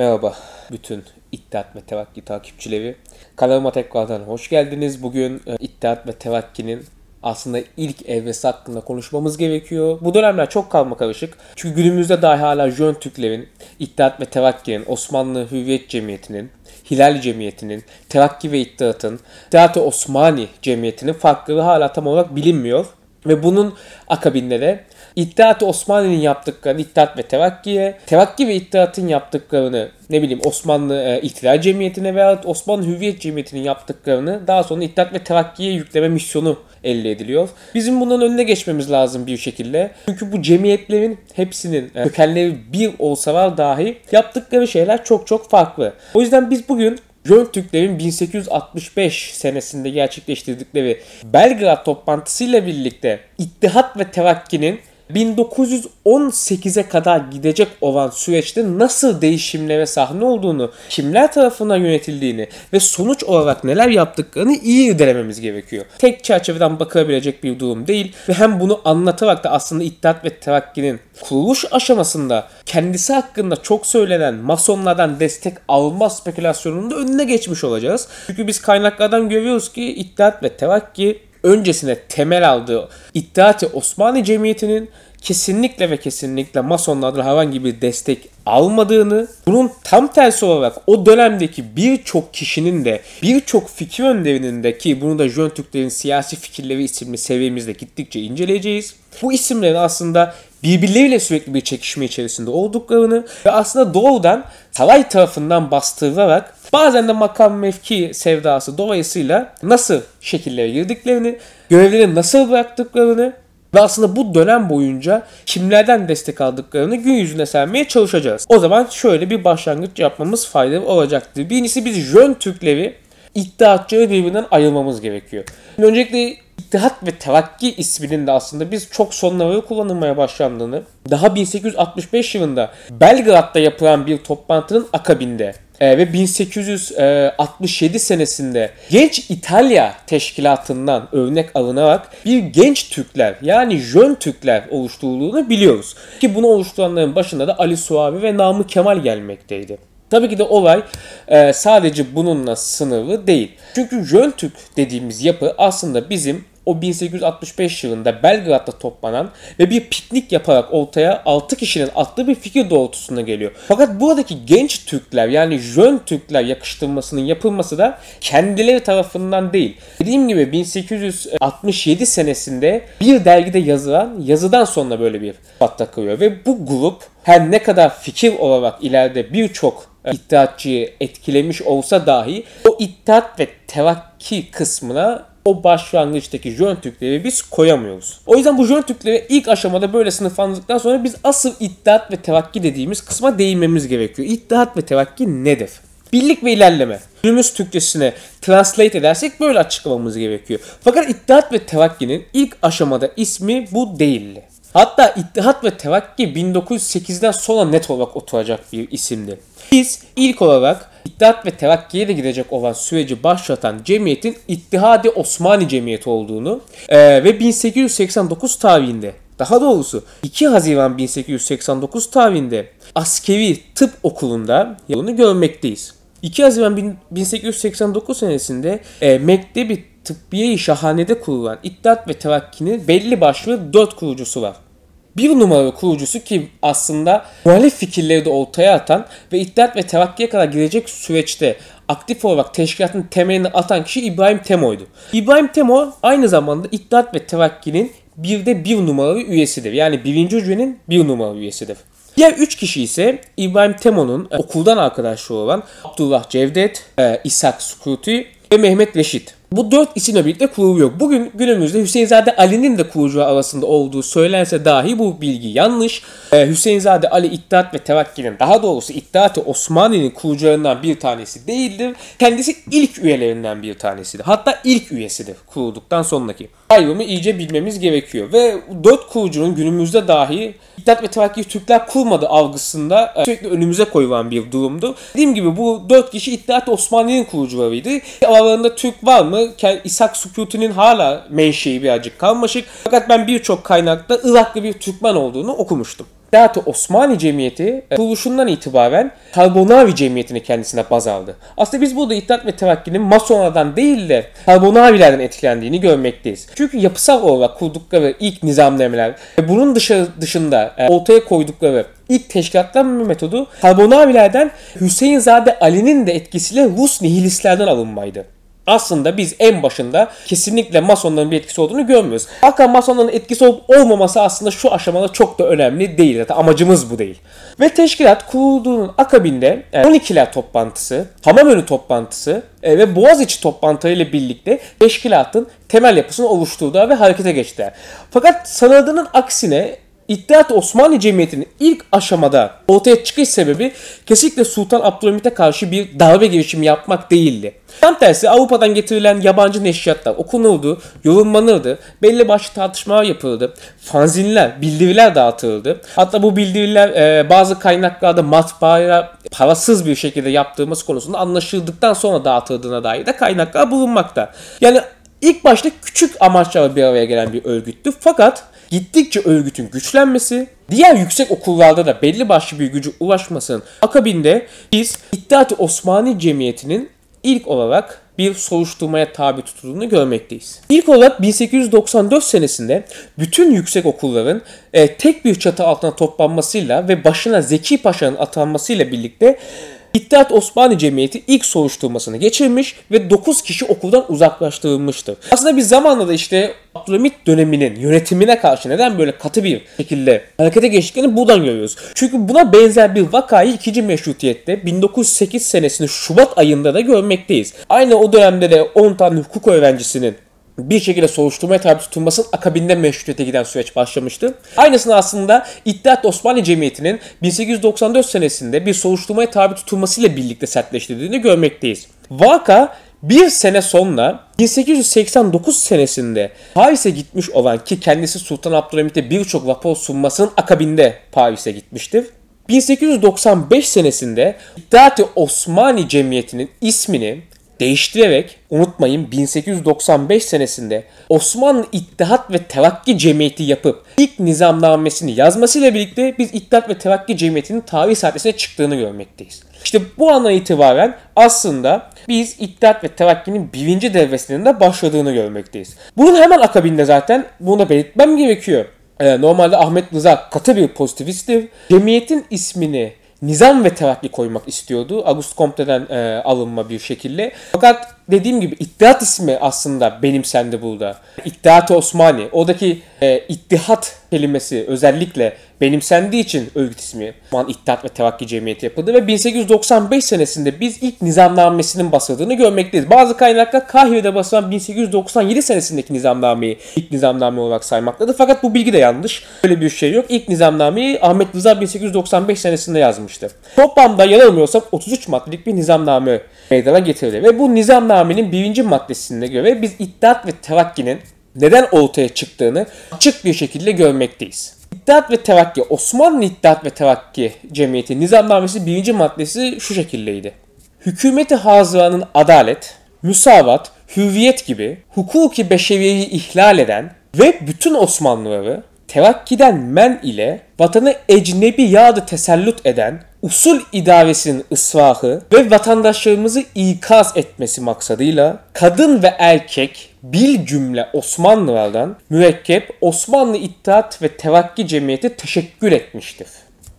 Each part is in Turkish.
Merhaba bütün İttihat ve Terakki takipçileri. Kanalıma tekrardan hoş geldiniz. Bugün e, İttihat ve Terakki'nin aslında ilk evresi hakkında konuşmamız gerekiyor. Bu dönemler çok karma karışık. Çünkü günümüzde dahi hala Jön Türklerin, İttihat ve Terakki'nin, Osmanlı Hürriyet Cemiyeti'nin, Hilal Cemiyeti'nin, Terakki ve İttihat'ın, Teatro Osmani Cemiyeti'nin farkları hala tam olarak bilinmiyor. Ve bunun akabinde de İttihat Osmanlı'nın yaptıklarını İttihat ve Terakki'ye, Terakki ve İttihat'ın yaptıklarını ne bileyim Osmanlı e, İhtilal Cemiyeti'ne veya Osmanlı Hüviyet Cemiyeti'nin yaptıklarını daha sonra İttihat ve Terakki'ye yükleme misyonu elde ediliyor. Bizim bunun önüne geçmemiz lazım bir şekilde. Çünkü bu cemiyetlerin hepsinin e, kökenleri bir olsalar dahi yaptıkları şeyler çok çok farklı. O yüzden biz bugün Jön Türklerin 1865 senesinde gerçekleştirdikleri Belgrad toplantısıyla birlikte İttihat ve Terakki'nin 1918'e kadar gidecek olan süreçte nasıl değişimlere sahne olduğunu, kimler tarafından yönetildiğini ve sonuç olarak neler yaptıklarını iyi irdelememiz gerekiyor. Tek çerçeveden bakılabilecek bir durum değil ve hem bunu anlatarak da aslında İttihat ve Terakki'nin kuruluş aşamasında kendisi hakkında çok söylenen masonlardan destek alma spekülasyonunun da önüne geçmiş olacağız. Çünkü biz kaynaklardan görüyoruz ki İttihat ve Terakki öncesine temel aldığı İttihat-ı Osmanlı Cemiyeti'nin kesinlikle ve kesinlikle Masonlardan herhangi bir destek almadığını, bunun tam tersi olarak o dönemdeki birçok kişinin de birçok fikir önderinin de ki bunu da Jön Türklerin Siyasi Fikirleri isimli seviyemizde gittikçe inceleyeceğiz. Bu isimlerin aslında birbirleriyle sürekli bir çekişme içerisinde olduklarını ve aslında doğrudan saray tarafından bastırılarak Bazen de makam mevki sevdası dolayısıyla nasıl şekillere girdiklerini, görevleri nasıl bıraktıklarını ve aslında bu dönem boyunca kimlerden destek aldıklarını gün yüzüne sermeye çalışacağız. O zaman şöyle bir başlangıç yapmamız faydalı olacaktır. Birincisi biz Jön Türkleri iddiatçıları birbirinden ayırmamız gerekiyor. Öncelikle İttihat ve Terakki isminin de aslında biz çok sonlara kullanılmaya başlandığını daha 1865 yılında Belgrad'da yapılan bir toplantının akabinde e, ve 1867 e, senesinde Genç İtalya Teşkilatı'ndan örnek alınarak bir genç Türkler yani Jön Türkler oluşturulduğunu biliyoruz. Ki bunu oluşturanların başında da Ali Suavi ve namı Kemal gelmekteydi. Tabii ki de olay e, sadece bununla sınırlı değil. Çünkü Jön Türk dediğimiz yapı aslında bizim o 1865 yılında Belgrad'da toplanan ve bir piknik yaparak ortaya 6 kişinin attığı bir fikir doğrultusunda geliyor. Fakat buradaki genç Türkler yani jön Türkler yakıştırmasının yapılması da kendileri tarafından değil. Dediğim gibi 1867 senesinde bir dergide yazılan yazıdan sonra böyle bir patlak kırıyor ve bu grup her ne kadar fikir olarak ileride birçok e, iddiatçıyı etkilemiş olsa dahi o iddiat ve tevakki kısmına o başlangıçtaki jön tükleri biz koyamıyoruz. O yüzden bu jön tükleri ilk aşamada böyle sınıflandırdıktan sonra biz asıl iddiat ve tevakki dediğimiz kısma değinmemiz gerekiyor. İddiat ve tevakki nedir? Birlik ve ilerleme. Günümüz Türkçesine translate edersek böyle açıklamamız gerekiyor. Fakat iddiat ve tevakkinin ilk aşamada ismi bu değildi. Hatta İttihat ve Terakki 1908'den sonra net olarak oturacak bir isimdi. Biz ilk olarak İttihat ve Terakki'ye de gidecek olan süreci başlatan cemiyetin İttihadi Osmani Cemiyeti olduğunu e, ve 1889 tarihinde daha doğrusu 2 Haziran 1889 tarihinde askeri tıp okulunda yolunu görmekteyiz. 2 Haziran 1889 senesinde e, Mektebi Tıbbiyeyi i şahanede kurulan İttihat ve Terakki'nin belli başlı dört kurucusu var. Bir numaralı kurucusu ki aslında muhalif fikirleri de ortaya atan ve İttihat ve Terakki'ye kadar girecek süreçte aktif olarak teşkilatın temelini atan kişi İbrahim Temo'ydu. İbrahim Temo aynı zamanda İttihat ve Terakki'nin bir de bir numaralı üyesidir. Yani birinci hücrenin bir numaralı üyesidir. Diğer üç kişi ise İbrahim Temo'nun e, okuldan arkadaşı olan Abdullah Cevdet, e, İshak Skruti ve Mehmet Reşit. Bu dört isimle birlikte kuluğu yok. Bugün günümüzde Hüseyinzade Ali'nin de kurucu arasında olduğu söylense dahi bu bilgi yanlış. Ee, Hüseyinzade Ali İttihat ve Terakki'nin daha doğrusu İttihat-ı Osmani'nin kurucularından bir tanesi değildir. Kendisi ilk üyelerinden bir tanesidir. Hatta ilk üyesidir kurulduktan sonraki kayyumu iyice bilmemiz gerekiyor. Ve dört kurucunun günümüzde dahi İttihat ve Terakki Türkler kurmadı algısında e, sürekli önümüze koyulan bir durumdu. Dediğim gibi bu dört kişi İttihat Osmanlı'nın kurucularıydı. E, aralarında Türk var mı? İshak Sukuti'nin hala menşei birazcık karmaşık. Fakat ben birçok kaynakta Iraklı bir Türkmen olduğunu okumuştum. Dato Osmanlı Cemiyeti e, kuruluşundan itibaren Carbonavi Cemiyeti'ni kendisine baz aldı. Aslında biz burada İttihat ve Terakki'nin Masonlardan değil de Carbonavilerden etkilendiğini görmekteyiz. Çünkü yapısal olarak kurdukları ilk nizamnameler ve bunun dışarı, dışında e, ortaya koydukları ilk teşkilatlanma metodu Hüseyin Zade Ali'nin de etkisiyle Rus nihilistlerden alınmaydı aslında biz en başında kesinlikle masonların bir etkisi olduğunu görmüyoruz. Hakan masonların etkisi olup olmaması aslında şu aşamada çok da önemli değil. Zaten amacımız bu değil. Ve teşkilat kurulduğunun akabinde 12'ler toplantısı, Hamamönü toplantısı e, ve Boğaziçi ile birlikte teşkilatın temel yapısını oluşturdular ve harekete geçtiler. Fakat sanıldığının aksine İttihat Osmanlı Cemiyeti'nin ilk aşamada ortaya çıkış sebebi kesinlikle Sultan Abdülhamit'e karşı bir darbe girişimi yapmak değildi. Tam tersi Avrupa'dan getirilen yabancı neşriyatlar okunurdu, yorumlanırdı, belli başlı tartışmalar yapıldı, fanzinler, bildiriler dağıtıldı. Hatta bu bildiriler e, bazı kaynaklarda matbaaya parasız bir şekilde yaptığımız konusunda anlaşıldıktan sonra dağıtıldığına dair de kaynaklar bulunmakta. Yani ilk başta küçük amaçlarla bir araya gelen bir örgüttü. Fakat gittikçe örgütün güçlenmesi, diğer yüksek okullarda da belli başlı bir gücü ulaşmasının akabinde biz İttihat-ı Osmani Cemiyeti'nin ilk olarak bir soruşturmaya tabi tutulduğunu görmekteyiz. İlk olarak 1894 senesinde bütün yüksek okulların e, tek bir çatı altına toplanmasıyla ve başına Zeki Paşa'nın atanmasıyla birlikte İttihat Osmani Cemiyeti ilk soruşturmasını geçirmiş ve 9 kişi okuldan uzaklaştırılmıştı. Aslında bir zamanla da işte Abdülhamit döneminin yönetimine karşı neden böyle katı bir şekilde harekete geçtiklerini buradan görüyoruz. Çünkü buna benzer bir vakayı 2. Meşrutiyet'te 1908 senesinin Şubat ayında da görmekteyiz. Aynı o dönemde de 10 tane hukuk öğrencisinin bir şekilde soruşturmaya tabi tutulmasının akabinde meşrutiyete giden süreç başlamıştı. Aynısını aslında İttihat Osmanlı Cemiyeti'nin 1894 senesinde bir soruşturmaya tabi tutulmasıyla birlikte sertleştirdiğini görmekteyiz. Vaka bir sene sonra 1889 senesinde Paris'e gitmiş olan ki kendisi Sultan Abdülhamit'e birçok rapor sunmasının akabinde Paris'e gitmiştir. 1895 senesinde İttihat-ı Osmani Cemiyeti'nin ismini değiştirerek unutmayın 1895 senesinde Osmanlı İttihat ve Terakki Cemiyeti yapıp ilk nizamnamesini yazmasıyla birlikte biz İttihat ve Terakki Cemiyeti'nin tarih sahnesine çıktığını görmekteyiz. İşte bu ana itibaren aslında biz İttihat ve Terakki'nin birinci devresinin de başladığını görmekteyiz. Bunun hemen akabinde zaten bunu da belirtmem gerekiyor. Ee, normalde Ahmet Rıza katı bir pozitivistir. Cemiyetin ismini nizam ve terakki koymak istiyordu. Auguste Comte'den e, alınma bir şekilde. Fakat dediğim gibi İttihat ismi aslında benimsendi burada. İttihat-ı Osmani. Oradaki e, ittihat kelimesi özellikle benimsendiği için örgüt ismi Osman İttihat ve Terakki Cemiyeti yapıldı ve 1895 senesinde biz ilk nizamnamesinin basıldığını görmekteyiz. Bazı kaynaklar Kahire'de basılan 1897 senesindeki nizamnameyi ilk nizamname olarak saymaktadır. Fakat bu bilgi de yanlış. Böyle bir şey yok. İlk nizamnameyi Ahmet Rıza 1895 senesinde yazmıştı. Toplamda yanılmıyorsam 33 maddelik bir nizamname meydana getirdi ve bu nizamname Nizami'nin birinci maddesine göre biz iddiat ve terakkinin neden ortaya çıktığını açık bir şekilde görmekteyiz. İttihat ve Terakki, Osmanlı İttihat ve Terakki Cemiyeti Nizamnamesi birinci maddesi şu şekildeydi. Hükümeti hazıranın adalet, müsavat, hüviyet gibi hukuki beşeriyeyi ihlal eden ve bütün Osmanlıları terakkiden men ile vatanı ecnebi yağdı tesellüt eden usul idaresinin ısrarı ve vatandaşlarımızı ikaz etmesi maksadıyla kadın ve erkek bir cümle Osmanlılardan mürekkep Osmanlı İttihat ve Terakki Cemiyeti teşekkür etmiştir.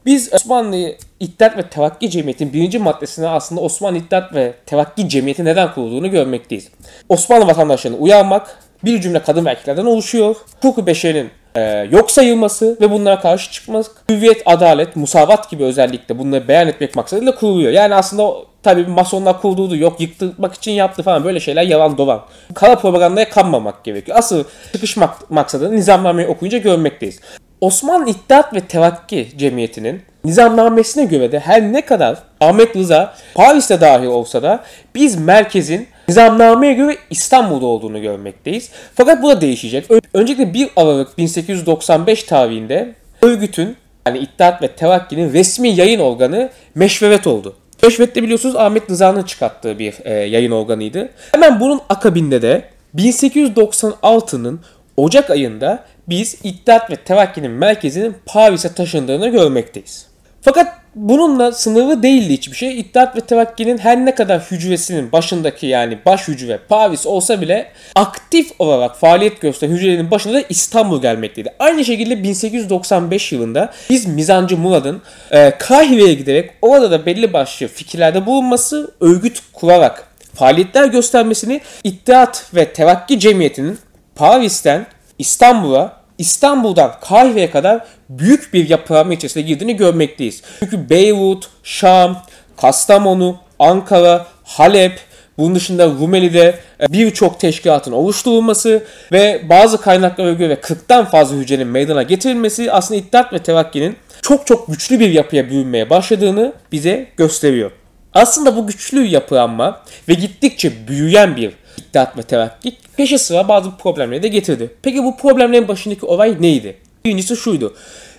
Biz Osmanlı İttihat ve Terakki Cemiyeti'nin birinci maddesine aslında Osmanlı İttihat ve Terakki Cemiyeti neden kurulduğunu görmekteyiz. Osmanlı vatandaşlarını uyarmak, bir cümle kadın ve erkeklerden oluşuyor. Hukuku Beşer'in e, yok sayılması ve bunlara karşı çıkmak, hüviyet, adalet, musavat gibi özellikle bunları beyan etmek maksadıyla kuruluyor. Yani aslında tabii masonlar kurduğu yok yıktırmak için yaptı falan böyle şeyler yalan dolan. Kara propagandaya kanmamak gerekiyor. Asıl çıkış mak- maksadını nizamnameyi okuyunca görmekteyiz. Osmanlı İttihat ve Terakki Cemiyeti'nin nizamnamesine göre de her ne kadar Ahmet Rıza Paris'te dahil olsa da biz merkezin Nizamnameye göre İstanbul'da olduğunu görmekteyiz. Fakat bu da değişecek. Öncelikle 1 Aralık 1895 tarihinde örgütün yani İttihat ve Terakki'nin resmi yayın organı Meşveret oldu. Meşveret de biliyorsunuz Ahmet Rıza'nın çıkarttığı bir e, yayın organıydı. Hemen bunun akabinde de 1896'nın Ocak ayında biz İttihat ve Terakki'nin merkezinin Paris'e taşındığını görmekteyiz. Fakat bununla sınırlı değildi hiçbir şey. İttihat ve Terakki'nin her ne kadar hücresinin başındaki yani baş hücre Pavis olsa bile aktif olarak faaliyet gösteren hücrelerin başında da İstanbul gelmekteydi. Aynı şekilde 1895 yılında biz Mizancı Murad'ın e, Kahire'ye giderek orada da belli başlı fikirlerde bulunması, örgüt kurarak faaliyetler göstermesini İttihat ve Terakki Cemiyeti'nin Paris'ten İstanbul'a İstanbul'dan Kahire'ye kadar büyük bir yapılanma içerisinde girdiğini görmekteyiz. Çünkü Beyrut, Şam, Kastamonu, Ankara, Halep, bunun dışında Rumeli'de e, birçok teşkilatın oluşturulması ve bazı kaynaklara göre 40'tan fazla hücrenin meydana getirilmesi aslında İttihat ve Terakki'nin çok çok güçlü bir yapıya büyümeye başladığını bize gösteriyor. Aslında bu güçlü yapılanma ve gittikçe büyüyen bir iddiat ve tevakkik peşi sıra bazı problemleri de getirdi. Peki bu problemlerin başındaki olay neydi? Birincisi şuydu.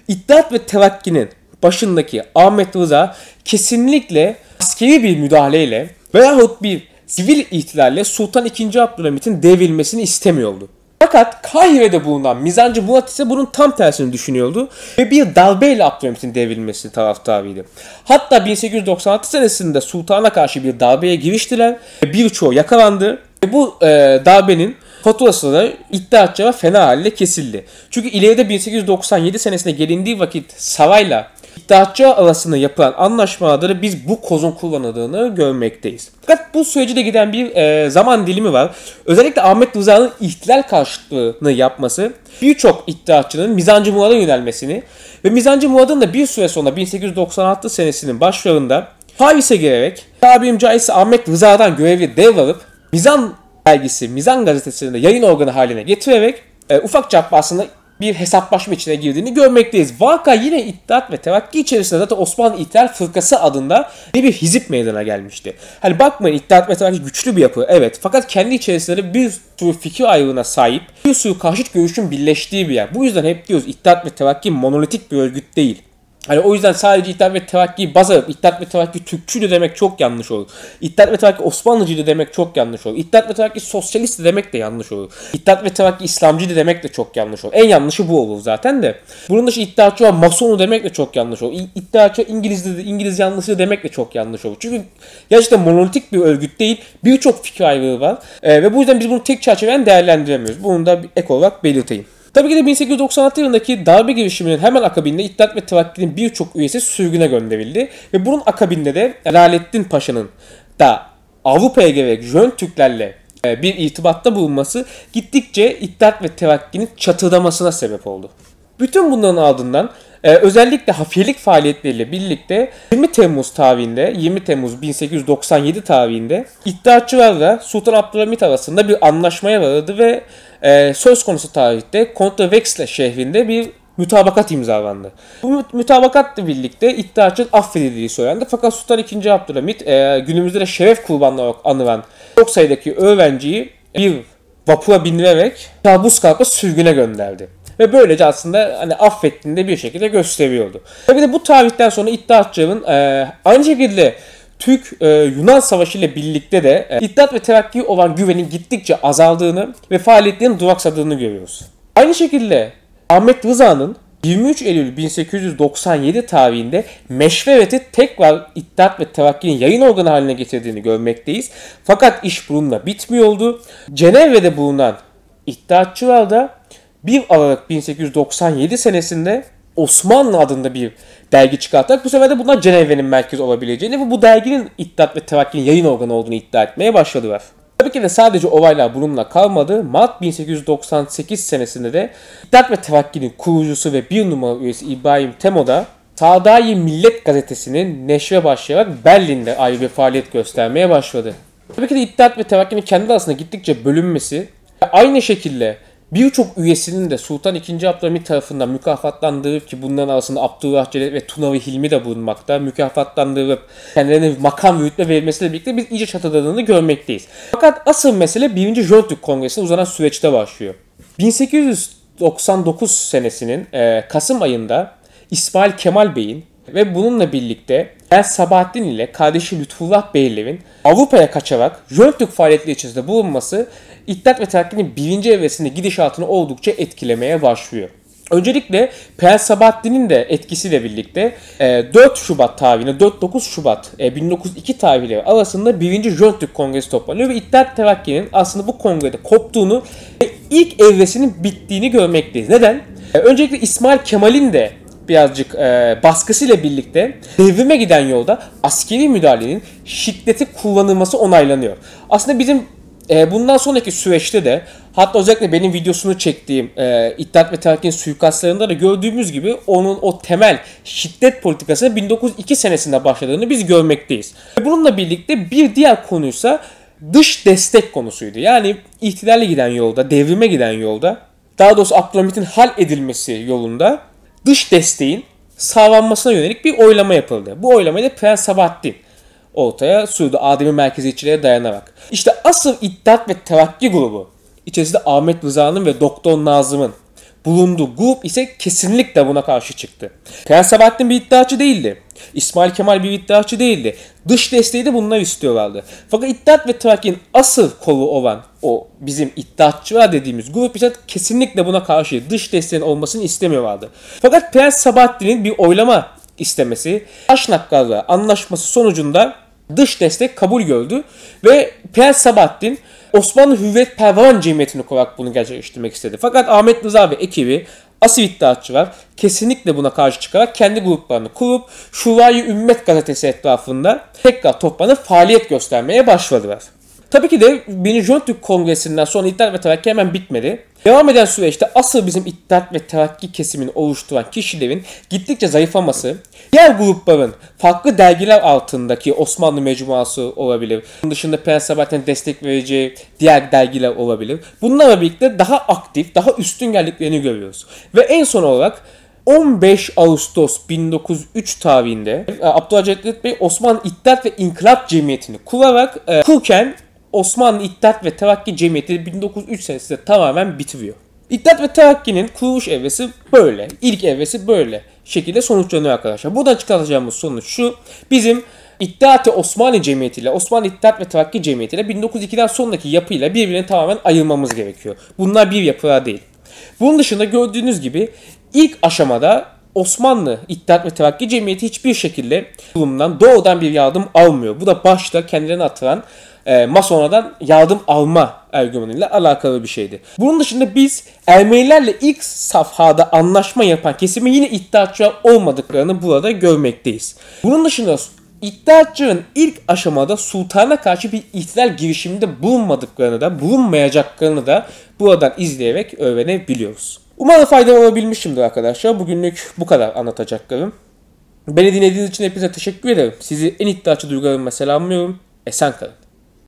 İddiat ve tevakkinin başındaki Ahmet Rıza kesinlikle askeri bir müdahaleyle veyahut bir sivil ihtilalle Sultan II. Abdülhamit'in devrilmesini istemiyordu. Fakat Kahire'de bulunan Mizancı Murat ise bunun tam tersini düşünüyordu ve bir darbeyle Abdülhamit'in devrilmesi taraftarıydı. Hatta 1896 senesinde sultana karşı bir darbeye giriştiler ve birçoğu yakalandı bu e, darbenin da iddiatçılara fena halde kesildi. Çünkü ileride 1897 senesine gelindiği vakit sarayla iddiatçı arasında yapılan anlaşmalarda da biz bu kozun kullanıldığını görmekteyiz. Fakat bu süreci de giden bir e, zaman dilimi var. Özellikle Ahmet Rıza'nın ihtilal karşıtlığını yapması birçok iddiatçının Mizancı Murad'a yönelmesini ve Mizancı Murad'ın da bir süre sonra 1896 senesinin başlarında Paris'e girerek tabim caizse Ahmet Rıza'dan görevi devralıp Mizan dergisi, Mizan gazetesinde yayın organı haline getirerek e, ufak çapta aslında bir hesaplaşma içine girdiğini görmekteyiz. Vaka yine İttihat ve Terakki içerisinde zaten Osmanlı İhtilal Fırkası adında bir hizip meydana gelmişti. Hani bakmayın İttihat ve Terakki güçlü bir yapı evet fakat kendi içerisinde de bir sürü fikir ayrılığına sahip bir sürü karşıt görüşün birleştiği bir yer. Bu yüzden hep diyoruz İttihat ve Terakki monolitik bir örgüt değil. Hani o yüzden sadece İttihat ve Terakki'yi baz alıp İttihat ve Terakki Türkçü de demek çok yanlış olur. İttihat ve Terakki Osmanlıcı da demek çok yanlış olur. İttihat ve Terakki Sosyalist de demek de yanlış olur. İttihat ve Terakki İslamcı da demek de çok yanlış olur. En yanlışı bu olur zaten de. Bunun dışı İttihatçı olan Masonu demek de çok yanlış olur. İttihatçı İngiliz, de, İngiliz da demek de çok yanlış olur. Çünkü gerçekten monolitik bir örgüt değil. Birçok fikir ayrılığı var. Ee, ve bu yüzden biz bunu tek çerçeveden değerlendiremiyoruz. Bunu da ek olarak belirteyim. Tabii ki de 1896 yılındaki darbe girişiminin hemen akabinde İttihat ve Terakki'nin birçok üyesi sürgüne gönderildi ve bunun akabinde de Laleddin Paşa'nın da Avrupa'ya gerek Jön Türklerle e, bir irtibatta bulunması gittikçe İttihat ve Terakki'nin çatırdamasına sebep oldu. Bütün bunların ardından e, özellikle hafiyelik faaliyetleriyle birlikte 20 Temmuz tarihinde, 20 Temmuz 1897 tarihinde iddiaçılarla Sultan Abdülhamit arasında bir anlaşmaya varıldı ve e, söz konusu tarihte Conte Vexla şehrinde bir mütabakat imzalandı. Bu mütabakatla birlikte iddiaçın affedildiği söylendi. Fakat Sultan II. Abdülhamit e, günümüzde de şeref kurbanları olarak anılan çok sayıdaki öğrenciyi bir vapura bindirerek kabus kalka sürgüne gönderdi. Ve böylece aslında hani affettiğini de bir şekilde gösteriyordu. Tabi de bu tarihten sonra iddiaçların e, aynı şekilde Türk-Yunan e, Savaşı ile birlikte de e, İttihat ve Terakki olan güvenin gittikçe azaldığını ve faaliyetlerin duraksadığını görüyoruz. Aynı şekilde Ahmet Rıza'nın 23 Eylül 1897 tarihinde meşvereti tekrar İttihat ve Terakki'nin yayın organı haline getirdiğini görmekteyiz. Fakat iş bununla bitmiyordu. Cenevre'de bulunan İttihatçılar da 1 Aralık 1897 senesinde Osmanlı adında bir dergi çıkartarak bu sefer de bundan Cenevre'nin merkezi olabileceğini ve bu derginin İttihat ve Terakki'nin yayın organı olduğunu iddia etmeye başladılar. Tabii ki de sadece olaylar bununla kalmadı. Mart 1898 senesinde de İttihat ve Terakki'nin kurucusu ve bir numaralı üyesi İbrahim Temoda da Millet Gazetesi'nin neşre başlayarak Berlin'de ayrı bir faaliyet göstermeye başladı. Tabii ki de İttihat ve Terakki'nin kendi arasında gittikçe bölünmesi aynı şekilde Birçok üyesinin de Sultan II. Abdülhamit tarafından mükafatlandırıp ki bunların arasında Abdullah Celal ve Tunavi Hilmi de bulunmakta. Mükafatlandırıp kendilerine makam yürütme verilmesiyle birlikte biz iyice çatıladığını görmekteyiz. Fakat asıl mesele 1. Joltuk Kongresi'ne uzanan süreçte başlıyor. 1899 senesinin e, Kasım ayında İsmail Kemal Bey'in ve bununla birlikte Ben Sabahattin ile kardeşi Lütfullah Beylerin Avrupa'ya kaçarak Jöntlük faaliyetleri içerisinde bulunması iddat ve terakkinin birinci evresinde gidişatını oldukça etkilemeye başlıyor. Öncelikle Per Sabahattin'in de etkisiyle birlikte 4 e, Şubat tarihine 4-9 Şubat 1902 e, tarihleri arasında 1. Jöntürk Kongresi toplanıyor ve İttihat Terakki'nin aslında bu kongrede koptuğunu ve ilk evresinin bittiğini görmekteyiz. Neden? E, öncelikle İsmail Kemal'in de birazcık baskısıyla birlikte devrime giden yolda askeri müdahalenin şiddeti kullanılması onaylanıyor. Aslında bizim e, bundan sonraki süreçte de hatta özellikle benim videosunu çektiğim e, İttihat ve Terakki'nin suikastlarında da gördüğümüz gibi onun o temel şiddet politikasının 1902 senesinde başladığını biz görmekteyiz. Bununla birlikte bir diğer konuysa dış destek konusuydu. Yani ihtilale giden yolda, devrime giden yolda, daha doğrusu Abdülhamit'in hal edilmesi yolunda dış desteğin sağlanmasına yönelik bir oylama yapıldı. Bu oylamayı da Prens Sabahattin ortaya sürdü Adem'in merkeziyetçiliğe dayanarak. İşte asıl İttihat ve Terakki grubu içerisinde Ahmet Rıza'nın ve Doktor Nazım'ın bulunduğu grup ise kesinlikle buna karşı çıktı. Prens Sabahattin bir iddiaçı değildi. İsmail Kemal bir iddiaçı değildi. Dış desteği de bunlar istiyorlardı. Fakat İttihat ve Terakki'nin asıl kolu olan o bizim iddiatçılar dediğimiz grup ise kesinlikle buna karşı dış desteğin olmasını istemiyorlardı. Fakat Prens Sabahattin'in bir oylama istemesi, taş anlaşması sonucunda dış destek kabul gördü ve Prens Sabahattin Osmanlı Hüviyet Pervan Cemiyeti'ni olarak bunu gerçekleştirmek istedi. Fakat Ahmet Rıza ve ekibi Asil iddiatçılar kesinlikle buna karşı çıkarak kendi gruplarını kurup Şurayı Ümmet gazetesi etrafında tekrar toplanıp faaliyet göstermeye başladılar. Tabii ki de 1. Jontürk Kongresi'nden sonra İttihat ve Terakki hemen bitmedi. Devam eden süreçte asıl bizim İttihat ve Terakki kesimini oluşturan kişilerin gittikçe zayıflaması, diğer grupların farklı dergiler altındaki Osmanlı mecmuası olabilir, bunun dışında Prens Sabahattin'e destek vereceği diğer dergiler olabilir. Bunlarla birlikte daha aktif, daha üstün geldiklerini görüyoruz. Ve en son olarak 15 Ağustos 1903 tarihinde Abdullah e, Abdülhamit Bey Osmanlı İttihat ve İnkılap Cemiyeti'ni kurarak e, kurken Osmanlı İttihat ve Terakki Cemiyeti 1903 senesinde tamamen bitiriyor. İttihat ve Terakki'nin kuruluş evresi böyle. ilk evresi böyle şekilde sonuçlanıyor arkadaşlar. Buradan çıkartacağımız sonuç şu. Bizim İttihat-ı Osmanlı Cemiyeti ile Osmanlı İttihat ve Terakki Cemiyeti ile 1902'den sonraki yapıyla birbirine tamamen ayırmamız gerekiyor. Bunlar bir yapıya değil. Bunun dışında gördüğünüz gibi ilk aşamada Osmanlı İttihat ve Terakki Cemiyeti hiçbir şekilde kurumdan doğrudan bir yardım almıyor. Bu da başta kendilerine atılan e, Masonlardan yardım alma argümanıyla alakalı bir şeydi. Bunun dışında biz Ermenilerle ilk safhada anlaşma yapan kesimi yine iddiatçılar olmadıklarını burada görmekteyiz. Bunun dışında İddiatçının ilk aşamada sultana karşı bir ihtilal girişiminde bulunmadıklarını da bulunmayacaklarını da buradan izleyerek öğrenebiliyoruz. Umarım olabilmişimdir arkadaşlar. Bugünlük bu kadar anlatacaklarım. Beni dinlediğiniz için hepinize teşekkür ederim. Sizi en iddiaçı duygularımla selamlıyorum. Esen kalın.